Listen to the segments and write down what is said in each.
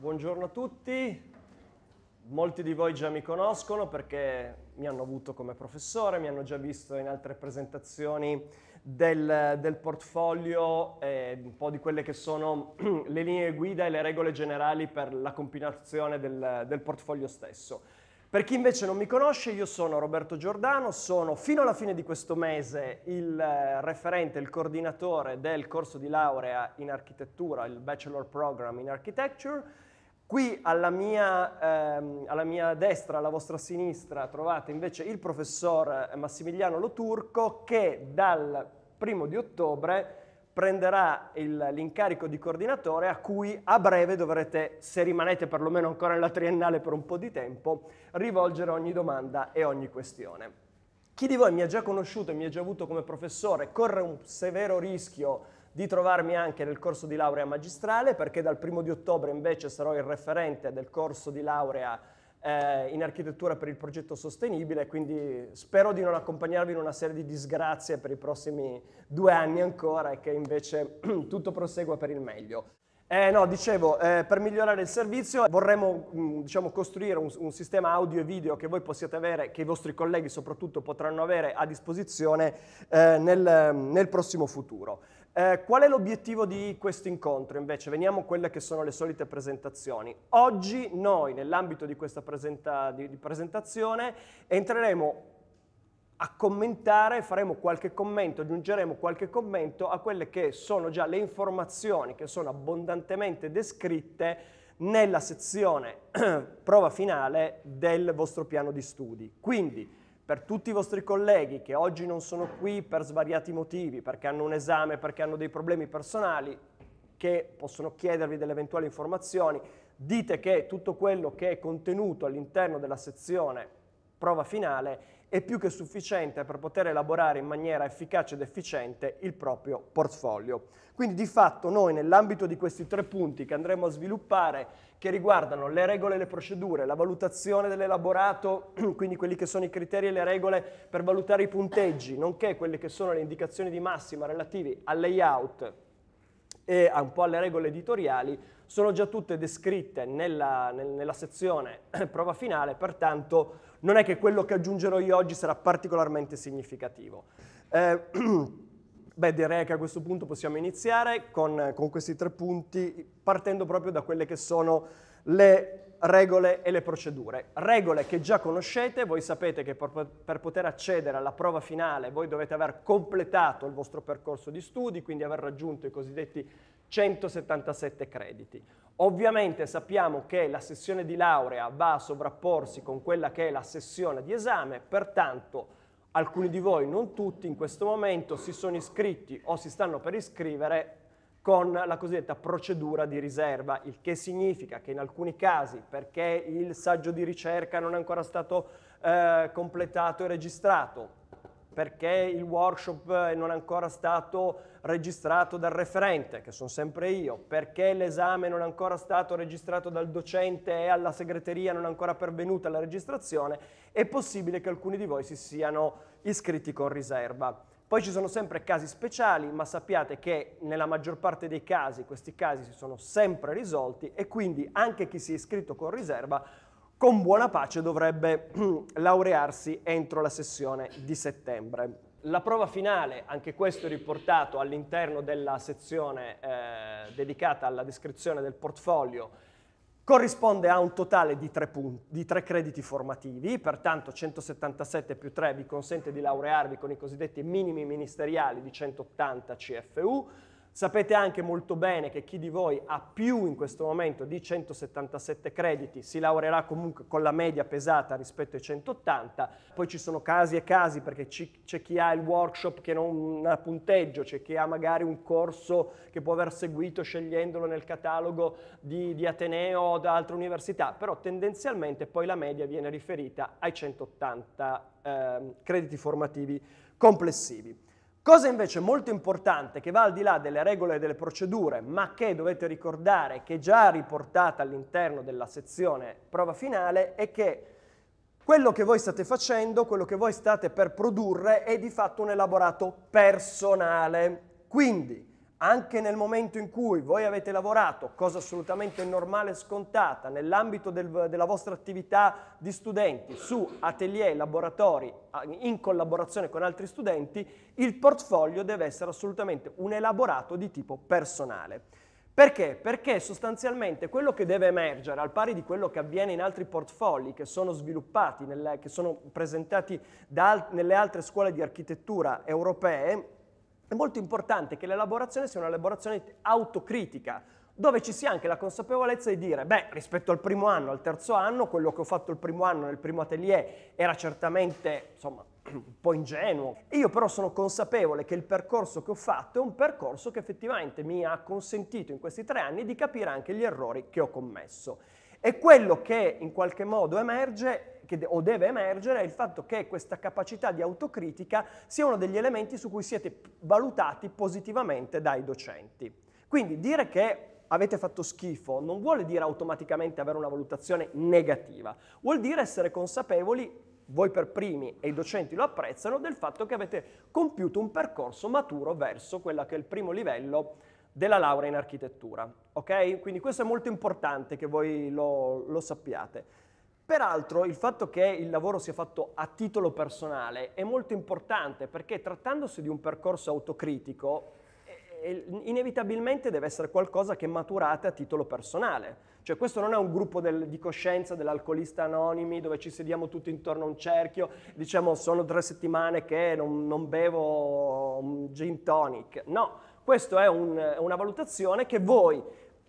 Buongiorno a tutti, molti di voi già mi conoscono perché mi hanno avuto come professore, mi hanno già visto in altre presentazioni del, del portfolio, eh, un po' di quelle che sono le linee guida e le regole generali per la combinazione del, del portfolio stesso. Per chi invece non mi conosce, io sono Roberto Giordano, sono fino alla fine di questo mese il eh, referente, il coordinatore del corso di laurea in architettura, il Bachelor Program in Architecture, Qui alla mia, ehm, alla mia, destra, alla vostra sinistra, trovate invece il professor eh, Massimiliano Loturco che dal primo di ottobre prenderà l'incarico di coordinatore a cui a breve dovrete, se rimanete perlomeno ancora nella triennale per un po' di tempo, rivolgere ogni domanda e ogni questione. Chi di voi mi ha già conosciuto e mi ha già avuto come professore corre un severo rischio di trovarmi anche nel corso di laurea magistrale perché dal primo di ottobre invece sarò il referente del corso di laurea eh, in architettura per il progetto sostenibile, quindi spero di non accompagnarvi in una serie di disgrazie per i prossimi due anni ancora e che invece tutto prosegua per il meglio. Eh, no, dicevo, eh, per migliorare il servizio vorremmo mh, mm, diciamo, costruire un, un, sistema audio e video che voi possiate avere, che i vostri colleghi soprattutto potranno avere a disposizione eh, nel, nel prossimo futuro. Eh, qual è l'obiettivo di questo incontro invece? Veniamo a quelle che sono le solite presentazioni. Oggi noi nell'ambito di questa presenta- di, di presentazione entreremo a commentare, faremo qualche commento, aggiungeremo qualche commento a quelle che sono già le informazioni che sono abbondantemente descritte nella sezione prova finale del vostro piano di studi. Quindi per tutti i vostri colleghi che oggi non sono qui per svariati motivi, perché hanno un esame, perché hanno dei problemi personali, che possono chiedervi delle eventuali informazioni, dite che tutto quello che è contenuto all'interno della sezione prova finale è più che sufficiente per poter elaborare in maniera efficace ed efficiente il proprio portfolio. Quindi di fatto noi nell'ambito di questi tre punti che andremo a sviluppare, che riguardano le regole e le procedure, la valutazione dell'elaborato, quindi quelli che sono i criteri e le regole per valutare i punteggi, nonché quelle che sono le indicazioni di massima relativi al layout e un po' alle regole editoriali, sono già tutte descritte nella, nella sezione prova finale, pertanto non è che quello che aggiungerò io oggi sarà particolarmente significativo. Eh, beh, direi che a questo punto possiamo iniziare con, con questi tre punti, partendo proprio da quelle che sono le regole e le procedure. Regole che già conoscete, voi sapete che per, per, poter accedere alla prova finale voi dovete aver completato il vostro percorso di studi, quindi aver raggiunto i cosiddetti 177 crediti. Ovviamente sappiamo che la sessione di laurea va a sovrapporsi con quella che è la sessione di esame, pertanto alcuni di voi, non tutti, in questo momento si sono iscritti o si stanno per iscrivere con la cosiddetta procedura di riserva, il che significa che in alcuni casi, perché il saggio di ricerca non è ancora stato eh, completato e registrato, perché il workshop non è ancora stato registrato dal referente, che sono sempre io, perché l'esame non è ancora stato registrato dal docente e alla segreteria non è ancora pervenuta la registrazione, è possibile che alcuni di voi si siano iscritti con riserva. Poi ci sono sempre casi speciali, ma sappiate che nella maggior parte dei casi questi casi si sono sempre risolti e quindi anche chi si è iscritto con riserva con buona pace dovrebbe laurearsi entro la sessione di settembre. La prova finale, anche questo riportato all'interno della sezione eh, dedicata alla descrizione del portfolio, corrisponde a un totale di tre, punti, di tre crediti formativi, pertanto 177 più 3 vi consente di laurearvi con i cosiddetti minimi ministeriali di 180 CFU, Sapete anche molto bene che chi di voi ha più in questo momento di 177 crediti si laureerà comunque con la media pesata rispetto ai 180, poi ci sono casi e casi perché c'è chi ha il workshop che non ha punteggio, c'è chi ha magari un corso che può aver seguito scegliendolo nel catalogo di, di Ateneo o da altre università, però tendenzialmente poi la media viene riferita ai 180 eh, crediti formativi complessivi. Cosa invece molto importante che va al di là delle regole e delle procedure, ma che dovete ricordare che è già riportata all'interno della sezione prova finale, è che quello che voi state facendo, quello che voi state per produrre è di fatto un elaborato personale. Quindi anche nel momento in cui voi avete lavorato, cosa assolutamente normale e scontata, nell'ambito del, della vostra attività di studenti su atelier, laboratori, in collaborazione con altri studenti, il portfolio deve essere assolutamente un elaborato di tipo personale. Perché? Perché sostanzialmente quello che deve emergere, al pari di quello che avviene in altri portfolio che sono sviluppati, nelle, che sono presentati da, nelle altre scuole di architettura europee, è molto importante che l'elaborazione sia un'elaborazione autocritica, dove ci sia anche la consapevolezza di dire, beh, rispetto al primo anno, al terzo anno, quello che ho fatto il primo anno nel primo atelier era certamente, insomma, un po' ingenuo. Io però sono consapevole che il percorso che ho fatto è un percorso che effettivamente mi ha consentito in questi tre anni di capire anche gli errori che ho commesso. E quello che in qualche modo emerge che de- o deve emergere è il fatto che questa capacità di autocritica sia uno degli elementi su cui siete valutati positivamente dai docenti. Quindi dire che avete fatto schifo non vuole dire automaticamente avere una valutazione negativa, vuol dire essere consapevoli voi per primi e i docenti lo apprezzano, del fatto che avete compiuto un percorso maturo verso quella che è il primo livello della laurea in architettura. Ok? Quindi questo è molto importante che voi lo, lo sappiate. Peraltro il fatto che il lavoro sia fatto a titolo personale è molto importante perché trattandosi di un percorso autocritico eh, inevitabilmente deve essere qualcosa che maturate a titolo personale. Cioè questo non è un gruppo del, di coscienza dell'alcolista anonimi dove ci sediamo tutti intorno a un cerchio, diciamo sono tre settimane che non, non bevo un mm, gin tonic. No, questa è un, una valutazione che voi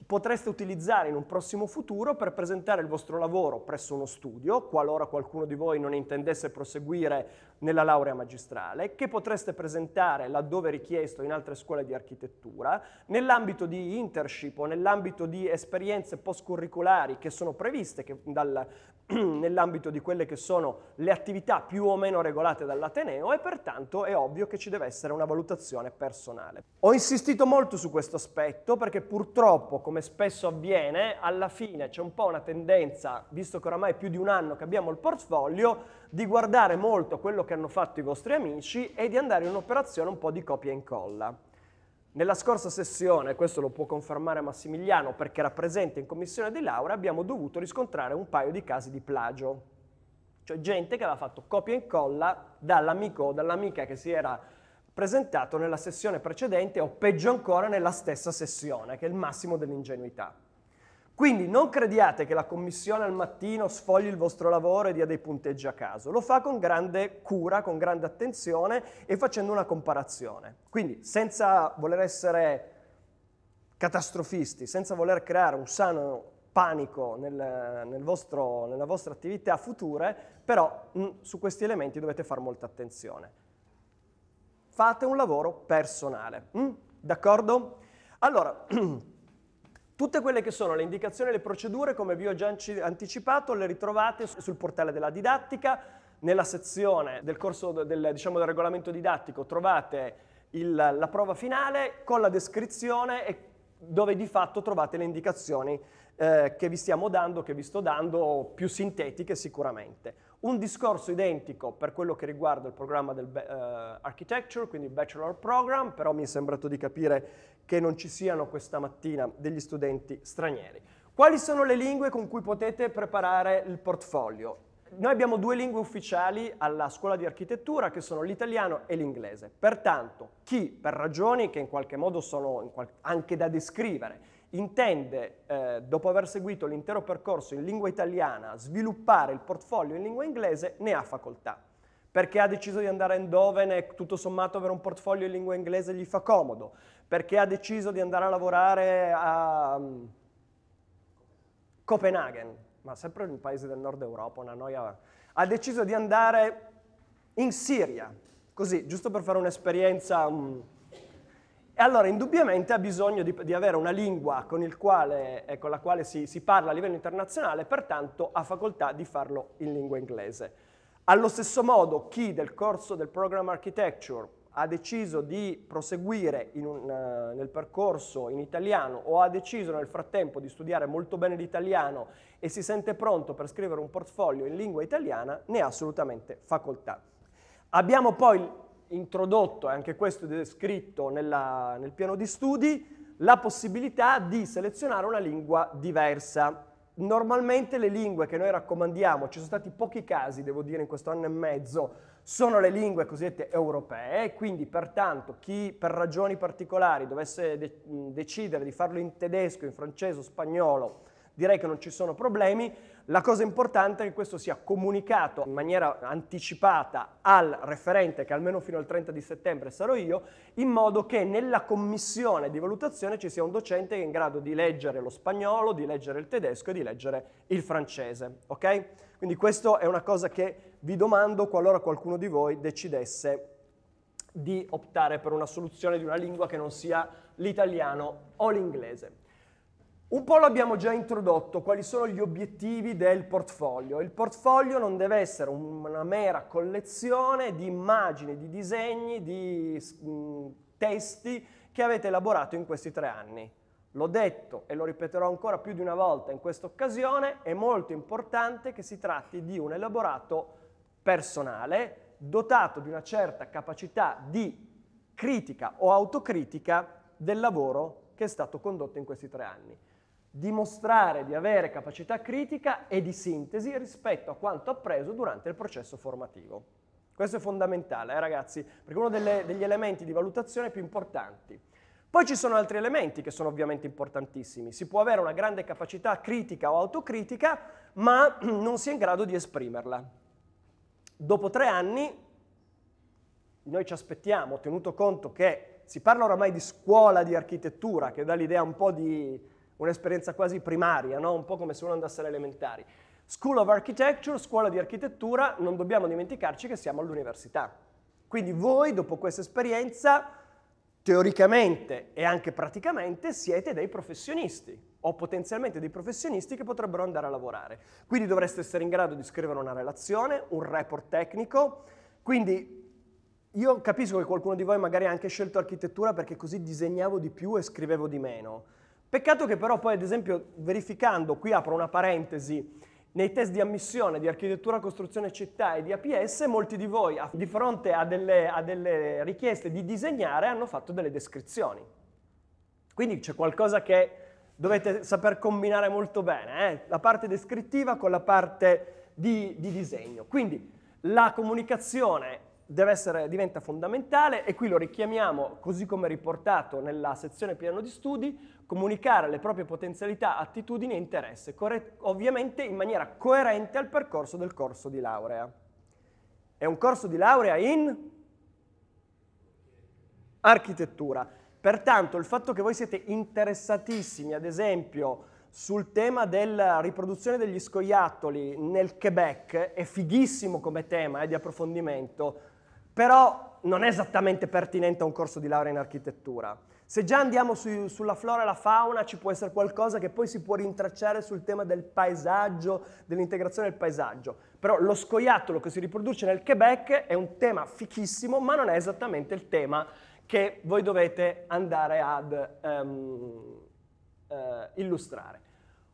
potreste utilizzare in un prossimo futuro per presentare il vostro lavoro presso uno studio, qualora qualcuno di voi non intendesse proseguire nella laurea magistrale, che potreste presentare laddove richiesto in altre scuole di architettura, nell'ambito di internship o nell'ambito di esperienze post-curriculari che sono previste che dal, nell'ambito di quelle che sono le attività più o meno regolate dall'Ateneo e pertanto è ovvio che ci deve essere una valutazione personale. Ho insistito molto su questo aspetto perché purtroppo, come spesso avviene, alla fine c'è un po' una tendenza, visto che oramai è più di un anno che abbiamo il portfolio, di guardare molto quello che che hanno fatto i vostri amici è di andare in un'operazione un po' di copia e incolla. Nella scorsa sessione, questo lo può confermare Massimiliano perché era presente in commissione di laurea, abbiamo dovuto riscontrare un paio di casi di plagio, cioè gente che aveva fatto copia e incolla dall'amico o dall'amica che si era presentato nella sessione precedente o peggio ancora nella stessa sessione, che è il massimo dell'ingenuità. Quindi non crediate che la commissione al mattino sfogli il vostro lavoro e dia dei punteggi a caso, lo fa con grande cura, con grande attenzione e facendo una comparazione. Quindi senza voler essere catastrofisti, senza voler creare un sano panico nel, nel vostro, nella vostra attività future, però mh, mm, su questi elementi dovete fare molta attenzione. Fate un lavoro personale, mh? Mm? d'accordo? Allora, Tutte quelle che sono le indicazioni e le procedure, come vi ho già anticipato, le ritrovate sul portale della didattica, nella sezione del corso del, diciamo, del regolamento didattico trovate il, la prova finale con la descrizione e dove di fatto trovate le indicazioni eh, che vi stiamo dando, che vi sto dando, più sintetiche sicuramente. Un discorso identico per quello che riguarda il programma del uh, architecture, quindi il bachelor program, però mi è sembrato di capire che non ci siano questa mattina degli studenti stranieri. Quali sono le lingue con cui potete preparare il portfolio? Noi abbiamo due lingue ufficiali alla scuola di architettura che sono l'italiano e l'inglese. Pertanto, chi per ragioni che in qualche modo sono anche da descrivere intende, eh, dopo aver seguito l'intero percorso in lingua italiana, sviluppare il portfolio in lingua inglese, ne ha facoltà. Perché ha deciso di andare a Endoven e tutto sommato avere un portfolio in lingua inglese gli fa comodo. Perché ha deciso di andare a lavorare a um, Copenaghen, ma sempre un paese del nord Europa, una noia. Ha deciso di andare in Siria, così, giusto per fare un'esperienza... Um, e allora indubbiamente ha bisogno di, di avere una lingua con, quale, eh, con la quale si, si parla a livello internazionale, pertanto ha facoltà di farlo in lingua inglese. Allo stesso modo, chi del corso del Program Architecture ha deciso di proseguire un, uh, nel percorso in italiano o ha deciso nel frattempo di studiare molto bene l'italiano e si sente pronto per scrivere un portfolio in lingua italiana, ne ha assolutamente facoltà. Abbiamo poi introdotto, e anche questo è descritto nella, nel piano di studi, la possibilità di selezionare una lingua diversa. Normalmente le lingue che noi raccomandiamo, ci sono stati pochi casi, devo dire, in questo anno e mezzo, sono le lingue cosiddette europee, quindi pertanto chi per ragioni particolari dovesse de- decidere di farlo in tedesco, in francese o spagnolo, direi che non ci sono problemi, la cosa importante è che questo sia comunicato in maniera anticipata al referente, che almeno fino al 30 di settembre sarò io, in modo che nella commissione di valutazione ci sia un docente che è in grado di leggere lo spagnolo, di leggere il tedesco e di leggere il francese. Ok? Quindi questa è una cosa che vi domando qualora qualcuno di voi decidesse di optare per una soluzione di una lingua che non sia l'italiano o l'inglese. Un po' l'abbiamo già introdotto, quali sono gli obiettivi del portfolio. Il portfolio non deve essere una mera collezione di immagini, di disegni, di mm, testi che avete elaborato in questi tre anni. L'ho detto e lo ripeterò ancora più di una volta in questa occasione, è molto importante che si tratti di un elaborato personale, dotato di una certa capacità di critica o autocritica del lavoro che è stato condotto in questi tre anni dimostrare di avere capacità critica e di sintesi rispetto a quanto appreso durante il processo formativo. Questo è fondamentale, eh, ragazzi, perché è uno delle, degli elementi di valutazione più importanti. Poi ci sono altri elementi che sono ovviamente importantissimi. Si può avere una grande capacità critica o autocritica, ma non si è in grado di esprimerla. Dopo tre anni, noi ci aspettiamo, tenuto conto che si parla oramai di scuola di architettura, che dà l'idea un po' di un'esperienza quasi primaria, no? un po' come se uno andasse alle elementari. School of Architecture, scuola di architettura, non dobbiamo dimenticarci che siamo all'università. Quindi voi, dopo questa esperienza, teoricamente e anche praticamente siete dei professionisti o potenzialmente dei professionisti che potrebbero andare a lavorare. Quindi dovreste essere in grado di scrivere una relazione, un report tecnico, quindi io capisco che qualcuno di voi magari ha anche scelto architettura perché così disegnavo di più e scrivevo di meno. Peccato che però poi, ad esempio, verificando, qui apro una parentesi, nei test di ammissione di architettura, costruzione città e di APS, molti di voi di fronte a delle, a delle richieste di disegnare hanno fatto delle descrizioni. Quindi c'è qualcosa che dovete saper combinare molto bene, eh? la parte descrittiva con la parte di, di disegno. Quindi la comunicazione deve essere, diventa fondamentale e qui lo richiamiamo, così come riportato nella sezione piano di studi, comunicare le proprie potenzialità, attitudini e interesse, ovviamente in maniera coerente al percorso del corso di laurea. È un corso di laurea in architettura. Pertanto il fatto che voi siete interessatissimi, ad esempio, sul tema della riproduzione degli scoiattoli nel Quebec, è fighissimo come tema eh, di approfondimento, però non è esattamente pertinente a un corso di laurea in architettura. Se già andiamo su, sulla flora e la fauna ci può essere qualcosa che poi si può rintracciare sul tema del paesaggio, dell'integrazione del paesaggio. Però lo scoiattolo che si riproduce nel Quebec è un tema fichissimo, ma non è esattamente il tema che voi dovete andare ad um, uh, illustrare.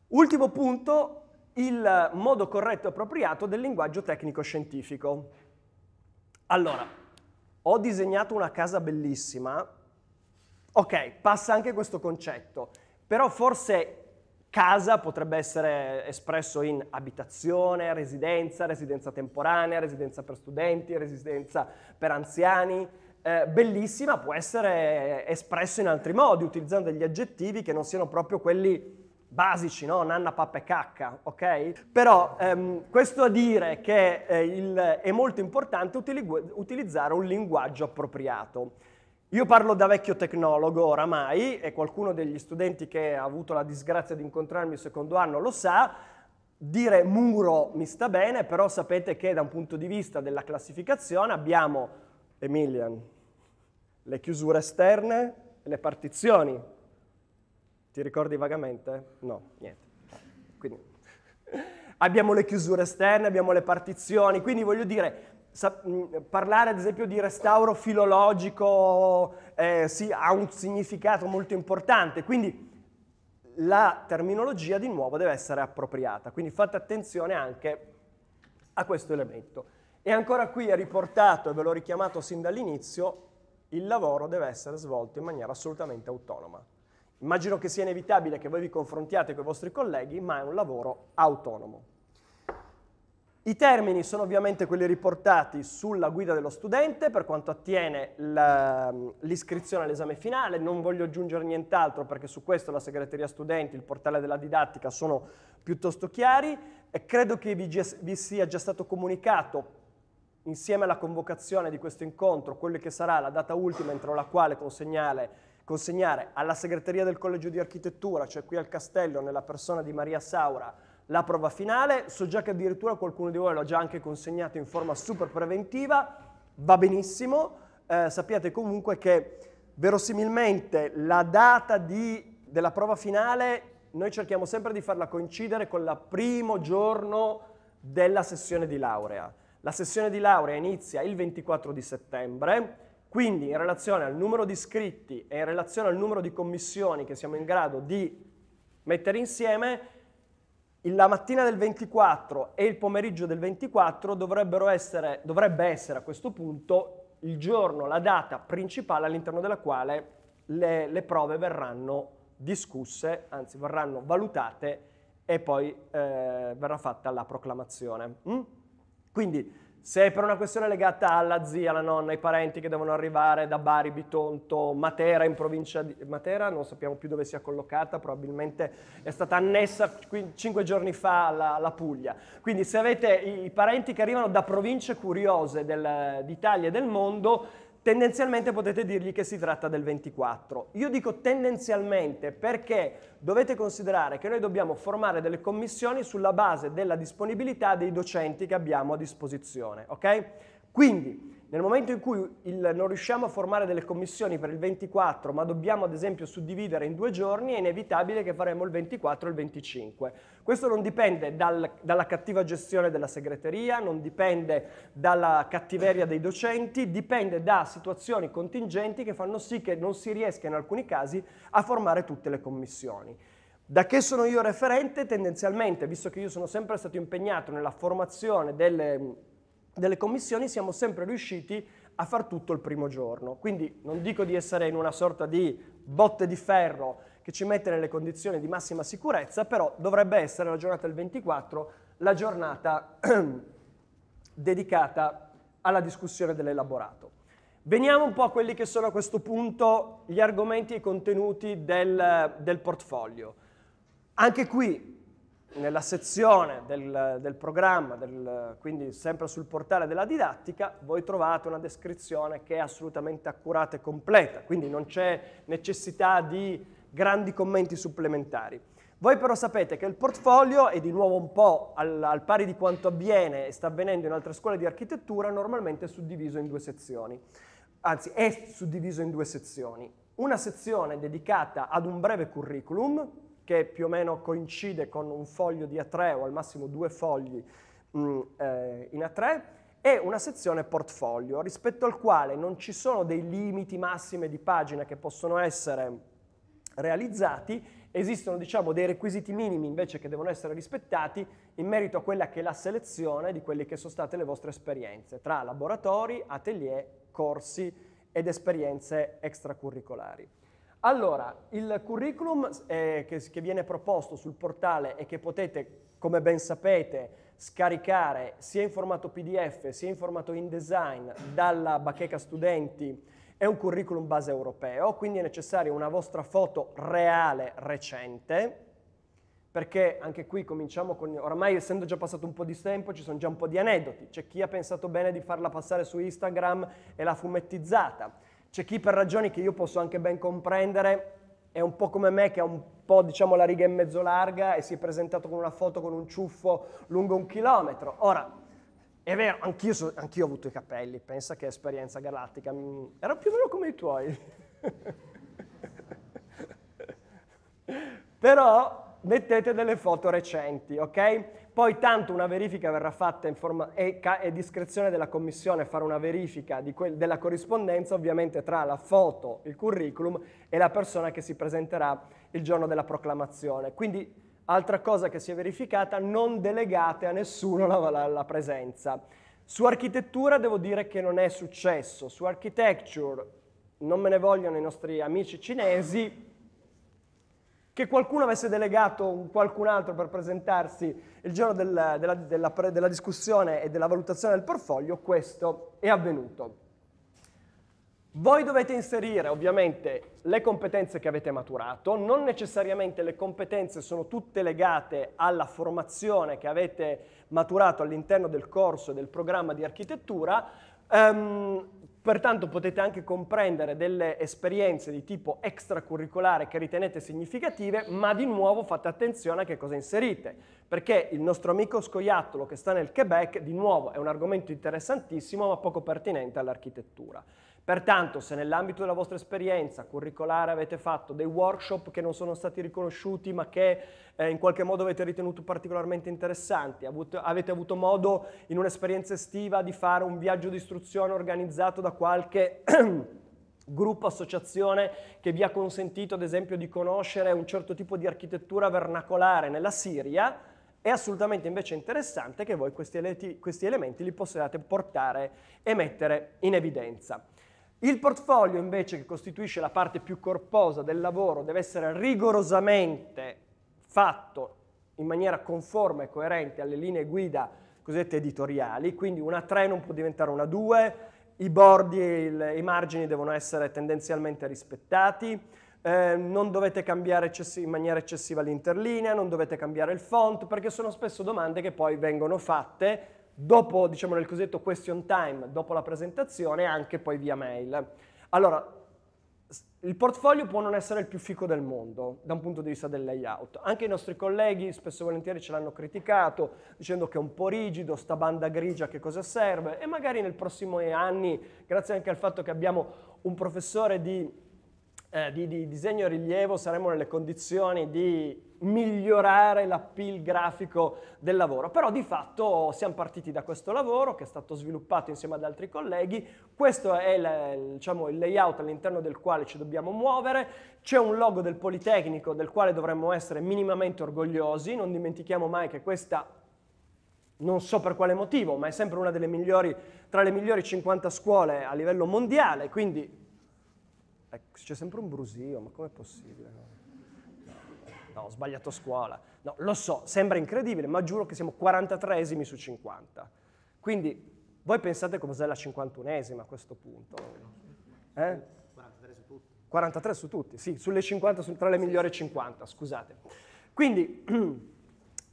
Ultimo punto, il modo corretto e appropriato del linguaggio tecnico-scientifico. Allora, ho disegnato una casa bellissima, ok, passa anche questo concetto, però forse casa potrebbe essere espresso in abitazione, residenza, residenza temporanea, residenza per studenti, residenza per anziani. Eh, bellissima può essere espresso in altri modi, utilizzando degli aggettivi che non siano proprio quelli basici, no? Nanna, pappa e cacca, ok? Però ehm, questo a dire che eh, il, è molto importante utili- utilizzare un linguaggio appropriato. Io parlo da vecchio tecnologo oramai e qualcuno degli studenti che ha avuto la disgrazia di incontrarmi il secondo anno lo sa, dire muro mi sta bene, però sapete che da un punto di vista della classificazione abbiamo, Emilian, le chiusure esterne e le partizioni, ti ricordi vagamente? No, niente. Quindi, abbiamo le chiusure esterne, abbiamo le partizioni, quindi voglio dire, sa- parlare ad esempio di restauro filologico eh, sì, ha un significato molto importante, quindi la terminologia di nuovo deve essere appropriata, quindi fate attenzione anche a questo elemento. E ancora qui è riportato, e ve l'ho richiamato sin dall'inizio, il lavoro deve essere svolto in maniera assolutamente autonoma. Immagino che sia inevitabile che voi vi confrontiate con i vostri colleghi, ma è un lavoro autonomo. I termini sono ovviamente quelli riportati sulla guida dello studente per quanto attiene l'iscrizione all'esame finale, non voglio aggiungere nient'altro perché su questo la segreteria studenti, il portale della didattica sono piuttosto chiari e credo che vi, vi sia già stato comunicato insieme alla convocazione di questo incontro quello che sarà la data ultima entro la quale consegnare consegnare alla segreteria del Collegio di Architettura, cioè qui al Castello, nella persona di Maria Saura, la prova finale. So già che addirittura qualcuno di voi l'ha già anche consegnato in forma super preventiva, va benissimo. Eh, sappiate comunque che verosimilmente la data di, della prova finale noi cerchiamo sempre di farla coincidere con il primo giorno della sessione di laurea. La sessione di laurea inizia il 24 di settembre, quindi in relazione al numero di iscritti e in relazione al numero di commissioni che siamo in grado di mettere insieme, la mattina del 24 e il pomeriggio del 24 essere, dovrebbe essere a questo punto il giorno, la data principale all'interno della quale le, le, prove verranno discusse, anzi verranno valutate e poi eh, verrà fatta la proclamazione. Mm? Quindi se è per una questione legata alla zia, alla nonna, ai parenti che devono arrivare da Bari, Bitonto, Matera in provincia di Matera, non sappiamo più dove sia collocata, probabilmente è stata annessa cinque giorni fa alla, Puglia. Quindi se avete i, parenti che arrivano da province curiose del, d'Italia e del mondo, tendenzialmente potete dirgli che si tratta del 24. Io dico tendenzialmente perché dovete considerare che noi dobbiamo formare delle commissioni sulla base della disponibilità dei docenti che abbiamo a disposizione, ok? Quindi, nel momento in cui il, non riusciamo a formare delle commissioni per il 24, ma dobbiamo ad esempio suddividere in due giorni, è inevitabile che faremo il 24 e il 25. Questo non dipende dal, dalla cattiva gestione della segreteria, non dipende dalla cattiveria dei docenti, dipende da situazioni contingenti che fanno sì che non si riesca in alcuni casi a formare tutte le commissioni. Da che sono io referente, tendenzialmente, visto che io sono sempre stato impegnato nella formazione delle commissioni, delle commissioni siamo sempre riusciti a far tutto il primo giorno. Quindi non dico di essere in una sorta di botte di ferro che ci mette nelle condizioni di massima sicurezza, però dovrebbe essere la giornata del 24 la giornata dedicata alla discussione dell'elaborato. Veniamo un po' a quelli che sono a questo punto gli argomenti e i contenuti del, del portfolio. Anche qui nella sezione del, del programma, del, quindi sempre sul portale della didattica, voi trovate una descrizione che è assolutamente accurata e completa, quindi non c'è necessità di grandi commenti supplementari. Voi però sapete che il portfolio, e di nuovo un po' al, al pari di quanto avviene e sta avvenendo in altre scuole di architettura, normalmente è suddiviso in due sezioni, anzi è suddiviso in due sezioni. Una sezione dedicata ad un breve curriculum, che più o meno coincide con un foglio di A3 o al massimo due fogli mh, mm, eh, in A3 e una sezione portfolio rispetto al quale non ci sono dei limiti massimi di pagine che possono essere realizzati, esistono diciamo, dei requisiti minimi invece che devono essere rispettati in merito a quella che è la selezione di quelle che sono state le vostre esperienze tra laboratori, atelier, corsi ed esperienze extracurricolari. Allora, il curriculum eh, che, che, viene proposto sul portale e che potete, come ben sapete, scaricare sia in formato PDF sia in formato InDesign dalla bacheca studenti è un curriculum base europeo, quindi è necessaria una vostra foto reale recente, perché anche qui cominciamo con, Ormai essendo già passato un po' di tempo ci sono già un po' di aneddoti, c'è chi ha pensato bene di farla passare su Instagram e l'ha fumettizzata, c'è chi per ragioni che io posso anche ben comprendere è un po' come me che ha un po' diciamo la riga in mezzo larga e si è presentato con una foto con un ciuffo lungo un chilometro. Ora, è vero, anch'io, so, anch'io ho avuto i capelli, pensa che esperienza galattica, mm, ero più o meno come i tuoi. Però mettete delle foto recenti, ok? Poi tanto una verifica verrà fatta in forma, è, è discrezione della commissione fare una verifica della corrispondenza ovviamente tra la foto, il curriculum e la persona che si presenterà il giorno della proclamazione. Quindi altra cosa che si è verificata, non delegate a nessuno la, la, la presenza. Su architettura devo dire che non è successo, su architecture non me ne vogliono i nostri amici cinesi, che qualcuno avesse delegato qualcun altro per presentarsi il giorno del, della, della, della discussione e della valutazione del portfolio questo è avvenuto. Voi dovete inserire ovviamente le competenze che avete maturato, non necessariamente le competenze sono tutte legate alla formazione che avete maturato all'interno del corso del programma di architettura, um, Pertanto potete anche comprendere delle esperienze di tipo extracurricolare che ritenete significative, ma di nuovo fate attenzione a che cosa inserite, perché il nostro amico scoiattolo che sta nel Quebec, di nuovo, è un argomento interessantissimo ma poco pertinente all'architettura. Pertanto, se nell'ambito della vostra esperienza curricolare avete fatto dei workshop che non sono stati riconosciuti ma che eh, in qualche modo avete ritenuto particolarmente interessanti, avuto, avete avuto modo in un'esperienza estiva di fare un viaggio di istruzione organizzato da qualche gruppo, associazione che vi ha consentito ad esempio di conoscere un certo tipo di architettura vernacolare nella Siria, è assolutamente invece interessante che voi questi, questi elementi li possiate portare e mettere in evidenza. Il portfolio invece che costituisce la parte più corposa del lavoro deve essere rigorosamente fatto in maniera conforme e coerente alle linee guida cosiddette editoriali, quindi una 3 non può diventare una 2, i bordi e il, i margini devono essere tendenzialmente rispettati, eh, non dovete cambiare in maniera eccessiva l'interlinea, non dovete cambiare il font, perché sono spesso domande che poi vengono fatte dopo, diciamo nel cosiddetto question time, dopo la presentazione, anche poi via mail. Allora, il portfolio può non essere il più fico del mondo da un punto di vista del layout. Anche i nostri colleghi spesso e volentieri ce l'hanno criticato dicendo che è un po' rigido, sta banda grigia che cosa serve e magari nel prossimo anni, grazie anche al fatto che abbiamo un professore di eh, di, di disegno rilievo saremo nelle condizioni di migliorare l'appeal grafico del lavoro. Però di fatto siamo partiti da questo lavoro che è stato sviluppato insieme ad altri colleghi, questo è il, diciamo, il layout all'interno del quale ci dobbiamo muovere, c'è un logo del Politecnico del quale dovremmo essere minimamente orgogliosi, non dimentichiamo mai che questa non so per quale motivo, ma è sempre una delle migliori, tra le migliori 50 scuole a livello mondiale, quindi c'è sempre un brusio, ma com'è possibile? No, no, ho sbagliato scuola. No, lo so, sembra incredibile, ma giuro che siamo 43esimi su 50. Quindi voi pensate cos'è la 51esima a questo punto? Eh? 43 su tutti. 43 su tutti, sì, sulle 50, tra le migliori 50, scusate. Quindi...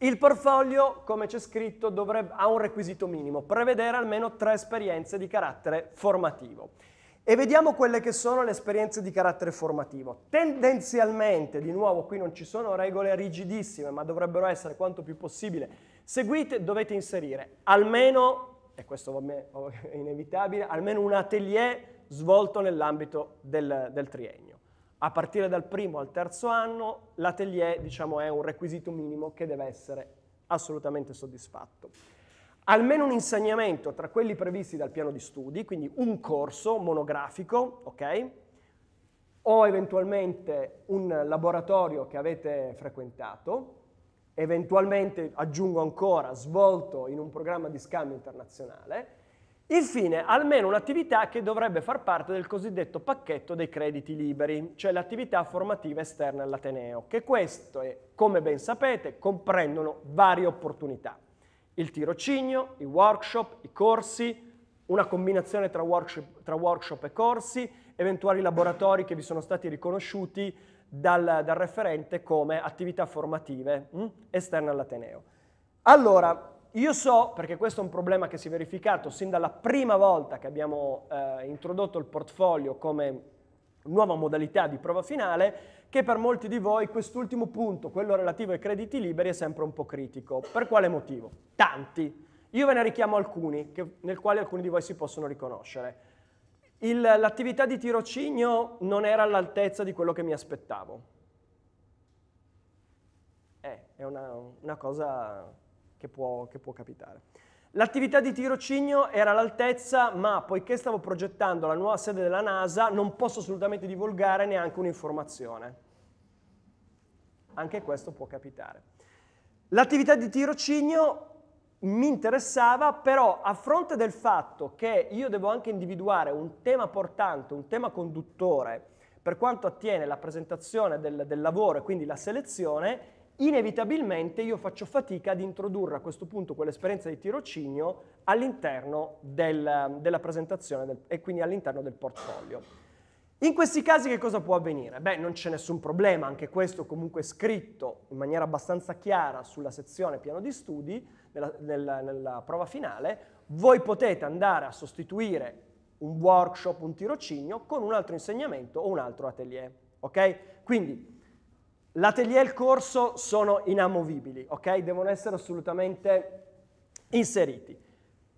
Il portfolio, come c'è scritto, dovrebbe, ha un requisito minimo, prevedere almeno tre esperienze di carattere formativo. E vediamo quelle che sono le esperienze di carattere formativo. Tendenzialmente, di nuovo, qui non ci sono regole rigidissime, ma dovrebbero essere quanto più possibile seguite, dovete inserire almeno, e questo oh, è inevitabile, almeno un atelier svolto nell'ambito del, del triennio. A partire dal primo al terzo anno, l'atelier diciamo, è un requisito minimo che deve essere assolutamente soddisfatto almeno un insegnamento tra quelli previsti dal piano di studi, quindi un corso monografico, ok? O eventualmente un laboratorio che avete frequentato, eventualmente, aggiungo ancora, svolto in un programma di scambio internazionale. Infine, almeno un'attività che dovrebbe far parte del cosiddetto pacchetto dei crediti liberi, cioè l'attività formativa esterna all'Ateneo, che queste, come ben sapete, comprendono varie opportunità il tirocinio, i workshop, i corsi, una combinazione tra workshop, tra workshop, e corsi, eventuali laboratori che vi sono stati riconosciuti dal, dal referente come attività formative mh, hm, esterne all'Ateneo. Allora, io so, perché questo è un problema che si è verificato sin dalla prima volta che abbiamo eh, introdotto il portfolio come nuova modalità di prova finale, che per molti di voi quest'ultimo punto, quello relativo ai crediti liberi, è sempre un po' critico. Per quale motivo? Tanti. Io ve ne richiamo alcuni, che, nel quale alcuni di voi si possono riconoscere. Il, l'attività di tirocinio non era all'altezza di quello che mi aspettavo. Eh, è una, una cosa che può, che può capitare. L'attività di tirocinio era all'altezza, ma poiché stavo progettando la nuova sede della NASA, non posso assolutamente divulgare neanche un'informazione. Anche questo può capitare. L'attività di tirocinio mi interessava, però a fronte del fatto che io devo anche individuare un tema portante, un tema conduttore per quanto attiene la presentazione del, del lavoro e quindi la selezione, inevitabilmente io faccio fatica ad introdurre a questo punto quell'esperienza di tirocinio all'interno del, della presentazione del, e quindi all'interno del portfolio. In questi casi che cosa può avvenire? Beh, non c'è nessun problema, anche questo comunque è scritto in maniera abbastanza chiara sulla sezione piano di studi, nella, nella, nella prova finale, voi potete andare a sostituire un workshop, un tirocinio con un altro insegnamento o un altro atelier, ok? Quindi L'atelier e il corso sono inamovibili, ok? Devono essere assolutamente inseriti.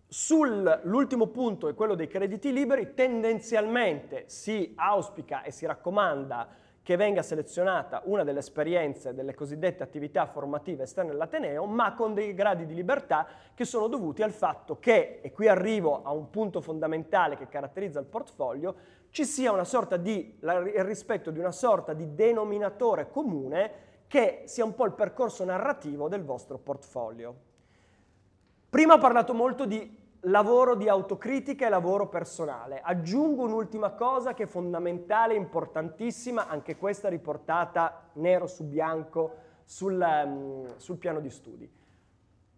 Sull'ultimo punto è quello dei crediti liberi, tendenzialmente si auspica e si raccomanda che venga selezionata una delle esperienze delle cosiddette attività formative esterne all'Ateneo, ma con dei gradi di libertà che sono dovuti al fatto che, e qui arrivo a un punto fondamentale che caratterizza il portfolio, ci sia una sorta di, il rispetto di una sorta di denominatore comune che sia un po' il percorso narrativo del vostro portfolio. Prima ho parlato molto di lavoro di autocritica e lavoro personale. Aggiungo un'ultima cosa che è fondamentale, importantissima, anche questa riportata nero su bianco sul, um, sul piano di studi.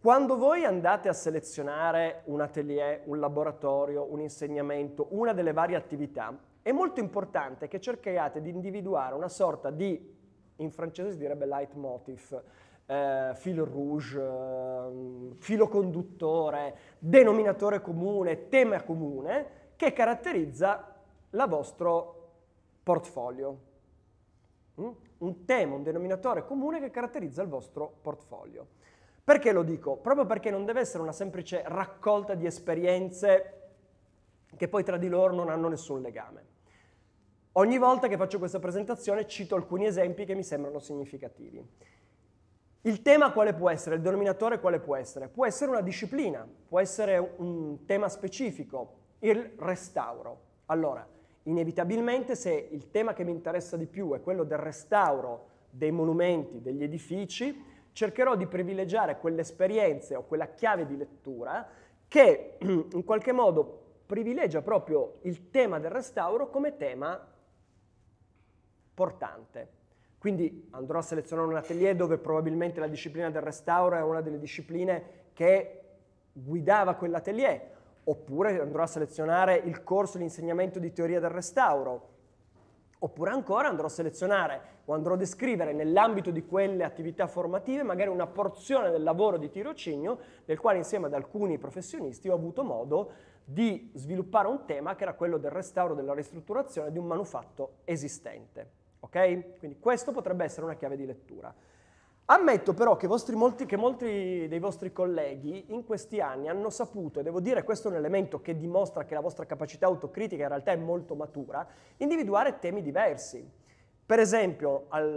Quando voi andate a selezionare un atelier, un laboratorio, un insegnamento, una delle varie attività, è molto importante che cerchiate di individuare una sorta di, in francese si direbbe leitmotiv, eh, fil rouge, eh, filo conduttore, denominatore comune, tema comune, che caratterizza il vostro portfolio. Mm? Un tema, un denominatore comune che caratterizza il vostro portfolio. Perché lo dico? Proprio perché non deve essere una semplice raccolta di esperienze che poi tra di loro non hanno nessun legame. Ogni volta che faccio questa presentazione cito alcuni esempi che mi sembrano significativi. Il tema quale può essere? Il denominatore quale può essere? Può essere una disciplina, può essere un tema specifico, il restauro. Allora, inevitabilmente se il tema che mi interessa di più è quello del restauro dei monumenti, degli edifici, cercherò di privilegiare quelle esperienze o quella chiave di lettura che in qualche modo privilegia proprio il tema del restauro come tema portante. Quindi andrò a selezionare un atelier dove probabilmente la disciplina del restauro è una delle discipline che guidava quell'atelier, oppure andrò a selezionare il corso di insegnamento di teoria del restauro, Oppure ancora andrò a selezionare o andrò a descrivere nell'ambito di quelle attività formative magari una porzione del lavoro di tirocinio del quale insieme ad alcuni professionisti ho avuto modo di sviluppare un tema che era quello del restauro, della ristrutturazione di un manufatto esistente. Ok? Quindi questo potrebbe essere una chiave di lettura. Ammetto però che, vostri, molti, che, molti, dei vostri colleghi in questi anni hanno saputo, e devo dire questo è un elemento che dimostra che la vostra capacità autocritica in realtà è molto matura, individuare temi diversi. Per esempio, al,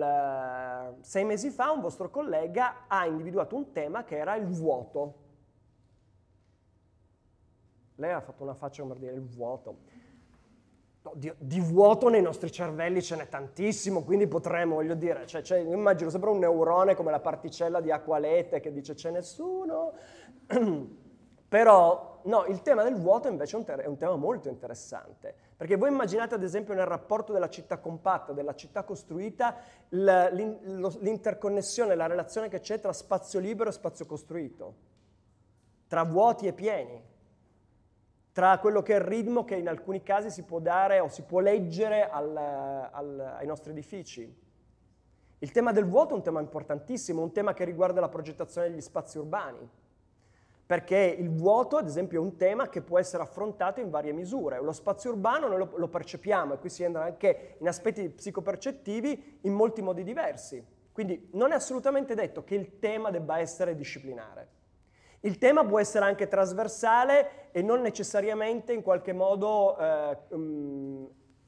eh, sei mesi fa un vostro collega ha individuato un tema che era il vuoto. Lei ha fatto una faccia come dire il vuoto di, di, vuoto nei nostri cervelli ce n'è tantissimo, quindi potremmo, voglio dire, cioè, cioè, immagino sempre un neurone come la particella di Aqualete che dice c'è nessuno, però no, il tema del vuoto invece è un, ter- è un, tema molto interessante, perché voi immaginate ad esempio nel rapporto della città compatta, della città costruita, l'in- lo- l'interconnessione, la relazione che c'è tra spazio libero e spazio costruito, tra vuoti e pieni tra quello che è il ritmo che in alcuni casi si può dare o si può leggere al, al, ai nostri edifici. Il tema del vuoto è un tema importantissimo, un tema che riguarda la progettazione degli spazi urbani, perché il vuoto, ad esempio, è un tema che può essere affrontato in varie misure. Lo spazio urbano noi lo, lo percepiamo e qui si entra anche in aspetti psicopercettivi in molti modi diversi. Quindi non è assolutamente detto che il tema debba essere disciplinare. Il tema può essere anche trasversale e non necessariamente in qualche modo eh, mh, mm,